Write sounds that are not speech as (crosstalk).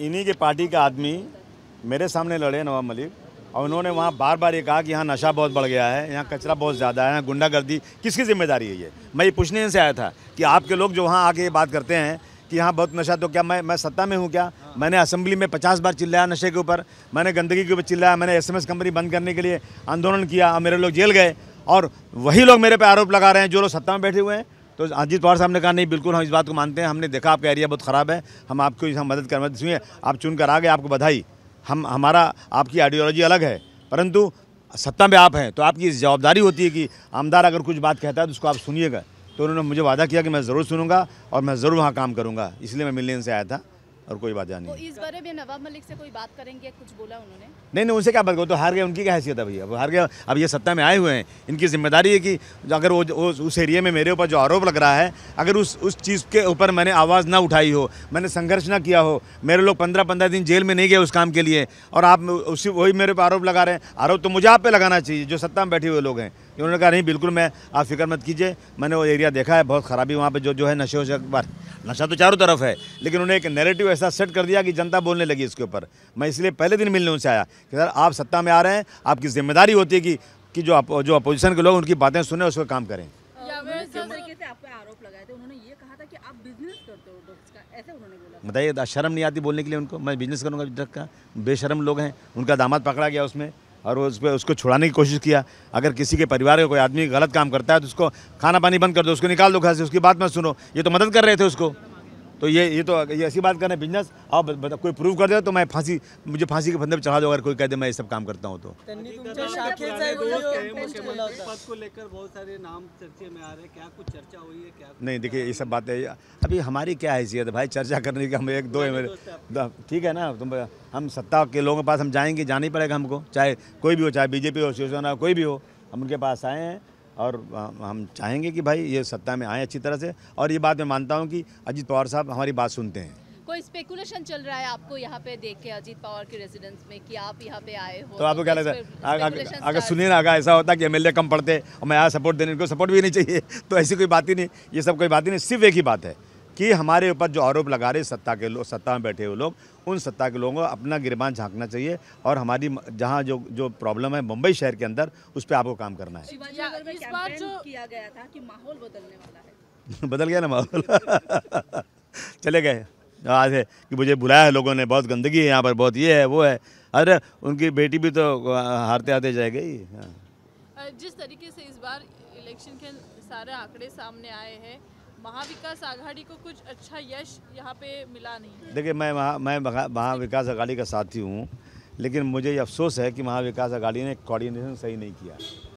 इन्हीं के पार्टी का आदमी मेरे सामने लड़े नवाब मलिक और उन्होंने वहाँ बार बार ये कहा कि यहाँ नशा बहुत बढ़ गया है यहाँ कचरा बहुत ज़्यादा है यहाँ गुंडागर्दी किसकी जिम्मेदारी है ये मैं ये पूछने से आया था कि आपके लोग जो वहाँ आके ये बात करते हैं कि यहाँ बहुत नशा तो क्या मैं मैं सत्ता में हूँ क्या मैंने असेंबली में पचास बार चिल्लाया नशे के ऊपर मैंने गंदगी के ऊपर चिल्लाया मैंने एस कंपनी बंद करने के लिए आंदोलन किया और मेरे लोग जेल गए और वही लोग मेरे पे आरोप लगा रहे हैं जो लोग सत्ता में बैठे हुए हैं तो अजीत पवार साहब ने कहा नहीं बिल्कुल हम इस बात को मानते हैं हमने देखा आपका एरिया बहुत ख़राब है हम आपको हम मदद कर मदद सुनिए आप चुन कर आ गए आपको बधाई हम हमारा आपकी आइडियोलॉजी अलग है परंतु सत्ता में आप हैं तो आपकी जवाबदारी होती है कि आमदार अगर कुछ बात कहता है तो उसको आप सुनिएगा तो उन्होंने मुझे वादा किया कि मैं ज़रूर सुनूंगा और मैं ज़रूर वहाँ काम करूँगा इसलिए मैं मिलने से आया था और कोई बात तो नहीं तो इस बारे में नवाब मलिक से कोई बात करेंगे कुछ बोला उन्होंने नहीं नहीं उनसे क्या बात करो तो हार गए उनकी क्या हैसियत है भैया हार गए अब ये सत्ता में आए हुए हैं इनकी जिम्मेदारी है कि अगर वो, वो उस एरिया में मेरे ऊपर जो आरोप लग रहा है अगर उस उस चीज़ के ऊपर मैंने आवाज़ ना उठाई हो मैंने संघर्ष ना किया हो मेरे लोग पंद्रह पंद्रह दिन जेल में नहीं गए उस काम के लिए और आप उसी वही मेरे पर आरोप लगा रहे हैं आरोप तो मुझे आप पे लगाना चाहिए जो सत्ता में बैठे हुए लोग हैं उन्होंने कहा नहीं बिल्कुल मैं आप फिक्र मत कीजिए मैंने वो एरिया देखा है बहुत ख़राबी वहाँ पर जो जो है नशे वशे नशा तो चारों तरफ है लेकिन उन्हें एक नैरेटिव ऐसा सेट कर दिया कि जनता बोलने लगी इसके ऊपर मैं इसलिए पहले दिन मिलने उनसे आया कि सर आप सत्ता में आ रहे हैं आपकी जिम्मेदारी होती है कि कि जो आप, जो अपोजिशन के लोग उनकी बातें सुने उस पर काम करें बताइए शर्म नहीं आती बोलने के लिए उनको मैं बिजनेस करूँगा ड्रग का बेशरम लोग हैं उनका दामाद पकड़ा गया उसमें और उस पर उसको छुड़ाने की कोशिश किया अगर किसी के परिवार का कोई आदमी गलत काम करता है तो उसको खाना पानी बंद कर दो उसको निकाल दो घर से उसकी बात मत सुनो ये तो मदद कर रहे थे उसको तो ये ये तो ये ऐसी बात करना बिजनेस आप कोई प्रूव कर दे तो मैं फांसी मुझे फांसी के फंदे पर चढ़ा दो अगर कोई कह दे मैं ये सब काम करता हूँ तो नहीं देखिए ये सब बात है अभी हमारी क्या हैसियत है भाई चर्चा करने की हम एक दो है ठीक है ना तुम हम सत्ता के लोगों के पास हम जाएंगे जाना ही पड़ेगा हमको चाहे कोई भी हो चाहे बीजेपी हो शिवसेना कोई भी हो हम उनके पास आए हैं और हम चाहेंगे कि भाई ये सत्ता में आए अच्छी तरह से और ये बात मैं मानता हूँ कि अजीत पवार साहब हमारी बात सुनते हैं कोई स्पेकुलेशन चल रहा है आपको यहाँ पे देख के अजीत पवार के रेजिडेंस में कि आप यहाँ पे आए हो तो आपको क्या लगता है अगर सुनिए ना अगर ऐसा होता कि एमएलए कम पड़ते और मैं यहाँ सपोर्ट देने को सपोर्ट भी नहीं चाहिए (laughs) तो ऐसी कोई बात ही नहीं ये सब कोई बात ही नहीं सिर्फ एक ही बात है कि हमारे ऊपर जो आरोप लगा रहे सत्ता के लोग सत्ता में बैठे हुए लोग उन सत्ता के लोगों को अपना गिरबान झांकना चाहिए और हमारी जहाँ जो जो प्रॉब्लम है मुंबई शहर के अंदर उस पर आपको काम करना है (laughs) बदल गया ना माहौल (laughs) चले गए आज है कि मुझे बुलाया है लोगों ने बहुत गंदगी है यहाँ पर बहुत ये है वो है अरे उनकी बेटी भी तो हारते हारते जाए गई हाँ। जिस तरीके से इस बार इलेक्शन के सारे आंकड़े सामने आए हैं महाविकास आघाड़ी को कुछ अच्छा यश यहाँ पे मिला नहीं देखिए मैं महा मैं महाविकास आघाड़ी का साथी हूँ लेकिन मुझे ये अफसोस है कि महाविकास आघाड़ी ने कोऑर्डिनेशन सही नहीं किया